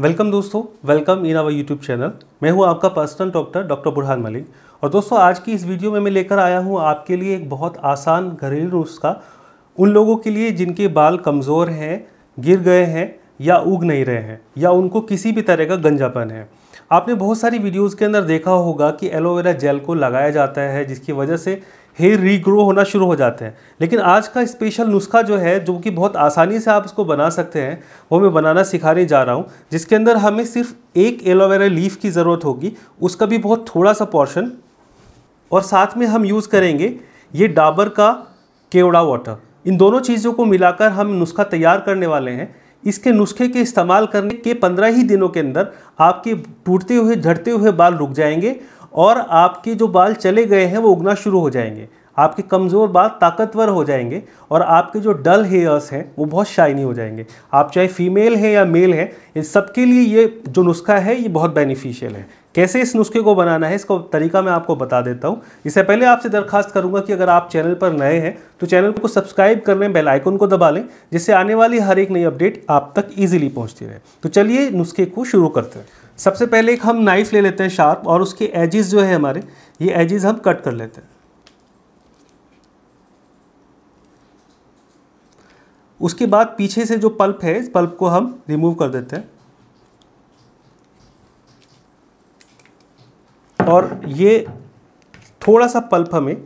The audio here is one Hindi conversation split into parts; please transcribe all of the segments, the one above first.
वेलकम दोस्तों welcome in our YouTube channel मैं हूं आपका personal doctor doctor Burhan Malik और दोस्तों आज की इस वीडियो में मैं लेकर आया हूं आपके लिए एक बहुत आसान घरेलू नुस्खा उन लोगों के लिए जिनके बाल कमज़ोर हैं गिर गए हैं या उग नहीं रहे हैं या उनको किसी भी तरह का गंजापन है आपने बहुत सारी वीडियोज़ के अंदर देखा होगा कि एलोवेरा जेल को लगाया जाता है जिसकी वजह से हेयर रीग्रो होना शुरू हो जाते हैं लेकिन आज का स्पेशल नुस्खा जो है जो कि बहुत आसानी से आप इसको बना सकते हैं वो मैं बनाना सिखाने जा रहा हूँ जिसके अंदर हमें सिर्फ एक एलोवेरा लीफ की ज़रूरत होगी उसका भी बहुत थोड़ा सा पोर्शन और साथ में हम यूज़ करेंगे ये डाबर का केवड़ा वाटर इन दोनों चीज़ों को मिलाकर हम नुस्खा तैयार करने वाले हैं इसके नुस्खे के इस्तेमाल करने के पंद्रह ही दिनों के अंदर आपके टूटते हुए झड़ते हुए बाल रुक जाएंगे और आपके जो बाल चले गए हैं वो उगना शुरू हो जाएंगे आपके कमज़ोर बाल ताकतवर हो जाएंगे और आपके जो डल हेयर्स हैं वो बहुत शाइनी हो जाएंगे आप चाहे फीमेल हैं या मेल हैं इन सबके लिए ये जो नुस्खा है ये बहुत बेनिफिशियल है कैसे इस नुस्खे को बनाना है इसको तरीका मैं आपको बता देता हूँ इससे पहले आपसे दरखास्त करूँगा कि अगर आप चैनल पर नए हैं तो चैनल को सब्सक्राइब कर लें बेल आइकन को दबा लें जिससे आने वाली हर एक नई अपडेट आप तक ईजिली पहुँचती रहे तो चलिए नुस्खे को शुरू करते हैं सबसे पहले एक हम नाइफ ले लेते हैं शार्प और उसके एजिज़ जो है हमारे ये एजिज़ हम कट कर लेते हैं उसके बाद पीछे से जो पल्प है इस पल्प को हम रिमूव कर देते हैं और ये थोड़ा सा पल्प हमें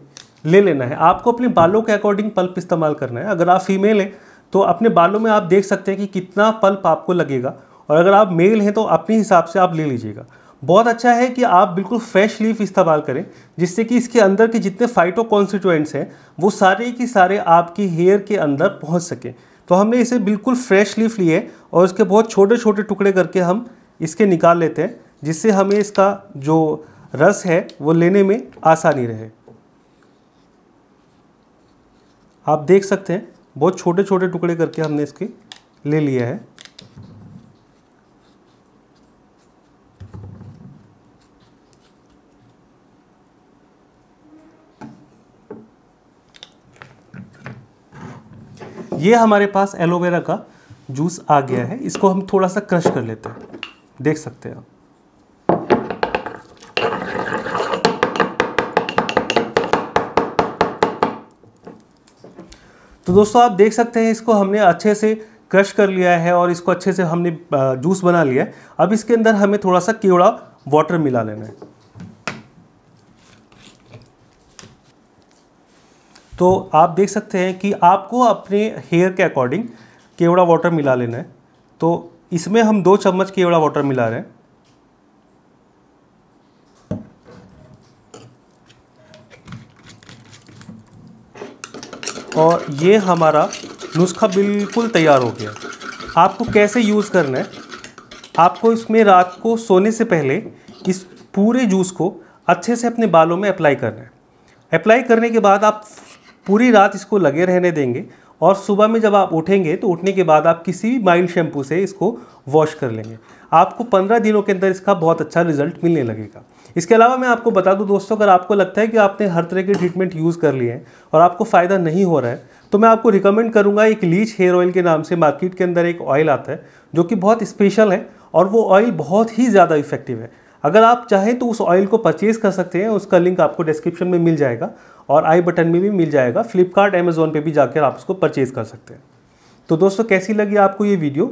ले लेना है आपको अपने बालों के अकॉर्डिंग पल्प इस्तेमाल करना है अगर आप फीमेल हैं तो अपने बालों में आप देख सकते हैं कि कितना पल्प आपको लगेगा और अगर आप मेल हैं तो अपने हिसाब से आप ले लीजिएगा बहुत अच्छा है कि आप बिल्कुल फ्रेश लीफ इस्तेमाल करें जिससे कि इसके अंदर के जितने फाइटो कॉन्स्टिट्यूएंट्स हैं वो सारे के सारे आपके हेयर के अंदर पहुंच सकें तो हमने इसे बिल्कुल फ्रेश लीफ लिए है और उसके बहुत छोटे छोटे टुकड़े करके हम इसके निकाल लेते हैं जिससे हमें इसका जो रस है वो लेने में आसानी रहे आप देख सकते हैं बहुत छोटे छोटे टुकड़े करके हमने इसके ले लिया है ये हमारे पास एलोवेरा का जूस आ गया है इसको हम थोड़ा सा क्रश कर लेते हैं देख सकते हैं आप तो दोस्तों आप देख सकते हैं इसको हमने अच्छे से क्रश कर लिया है और इसको अच्छे से हमने जूस बना लिया है अब इसके अंदर हमें थोड़ा सा केवड़ा वाटर मिला लेना है तो आप देख सकते हैं कि आपको अपने हेयर के अकॉर्डिंग केवड़ा वाटर मिला लेना है तो इसमें हम दो चम्मच केवड़ा वाटर मिला रहे हैं और ये हमारा नुस्खा बिल्कुल तैयार हो गया आपको कैसे यूज़ करना है आपको इसमें रात को सोने से पहले इस पूरे जूस को अच्छे से अपने बालों में अप्लाई करना है अप्लाई करने के बाद आप पूरी रात इसको लगे रहने देंगे और सुबह में जब आप उठेंगे तो उठने के बाद आप किसी भी माइल्ड शैम्पू से इसको वॉश कर लेंगे आपको पंद्रह दिनों के अंदर इसका बहुत अच्छा रिजल्ट मिलने लगेगा इसके अलावा मैं आपको बता दूं दोस्तों अगर आपको लगता है कि आपने हर तरह के ट्रीटमेंट यूज़ कर लिए हैं और आपको फ़ायदा नहीं हो रहा है तो मैं आपको रिकमेंड करूँगा एक लीच हेयर ऑयल के नाम से मार्केट के अंदर एक ऑयल आता है जो कि बहुत स्पेशल है और वो ऑयल बहुत ही ज़्यादा इफेक्टिव है अगर आप चाहें तो उस ऑयल को परचेज कर सकते हैं उसका लिंक आपको डिस्क्रिप्शन में मिल जाएगा और आई बटन में भी मिल जाएगा फ्लिपकार्ट अमेज़ोन पर भी जाकर आप उसको परचेज़ कर सकते हैं तो दोस्तों कैसी लगी आपको ये वीडियो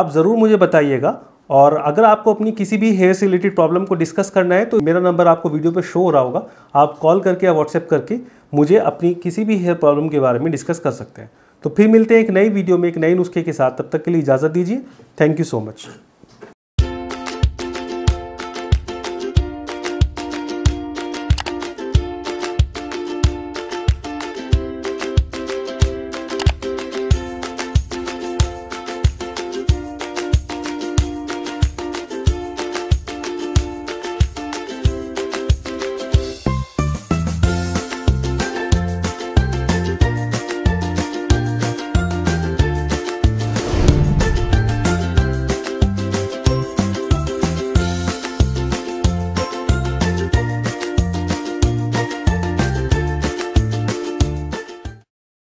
आप ज़रूर मुझे बताइएगा और अगर आपको अपनी किसी भी हेयर से रिलेटेड प्रॉब्लम को डिस्कस करना है तो मेरा नंबर आपको वीडियो पर शो हो रहा होगा आप कॉल करके या व्हाट्सएप करके मुझे अपनी किसी भी हेयर प्रॉब्लम के बारे में डिस्कस कर सकते हैं तो फिर मिलते हैं एक नई वीडियो में एक नई नुस्खे के साथ तब तक के लिए इजाज़त दीजिए थैंक यू सो मच